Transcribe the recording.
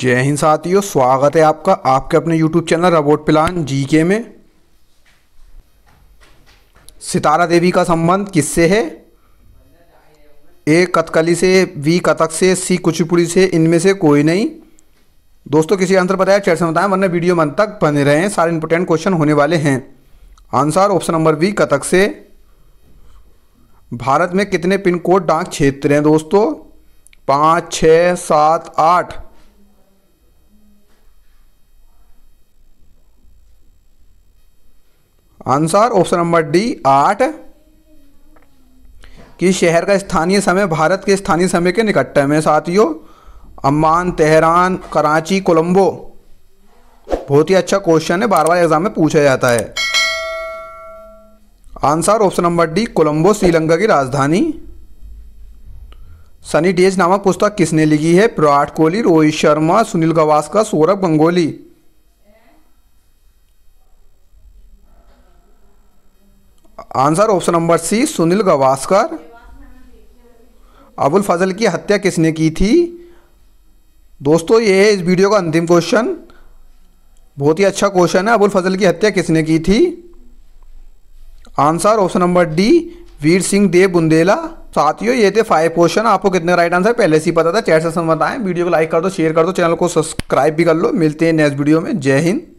जय हिंद साथियों स्वागत है आपका आपके अपने YouTube चैनल रबोट प्लान जीके में सितारा देवी का संबंध किससे है ए कथकली से वी कथक से सी कुचिपुड़ी से इनमें से कोई नहीं दोस्तों किसी आंसर बताया चैट से बताएं वरना वीडियो मन तक बने रहे हैं सारे इंपोर्टेंट क्वेश्चन होने वाले हैं answer option number B Kathak से भारत में कितने पिन कोड डाक क्षेत्र हैं दोस्तों पाँच छ सात आठ आंसर ऑप्शन नंबर डी आठ कि शहर का स्थानीय समय भारत के स्थानीय समय के निकटतम है साथियों अम्मान तेहरान कराची कोलंबो बहुत ही अच्छा क्वेश्चन है बार बार एग्जाम में पूछा जाता है answer option number D Colombo Sri Lanka की राजधानी सनी डेज नामक पुस्तक किसने लिखी है Virat Kohli Rohit Sharma Sunil Gavaskar Saurav Ganguly answer option number C Sunil Gavaskar Abul Fazl की हत्या किसने की थी दोस्तों ये है इस वीडियो का अंतिम क्वेश्चन बहुत ही अच्छा क्वेश्चन है अबुल फजल की हत्या किसने की थी answer option number D Veer Singh Dev Bundela साथियों ये थे फाइव क्वेश्चन आपको कितने राइट आंसर पहले से ही पता था चैट सेशन बताएं वीडियो को लाइक कर दो शेयर कर दो चैनल को सब्सक्राइब भी कर लो मिलते हैं नेक्स्ट वीडियो में जय हिंद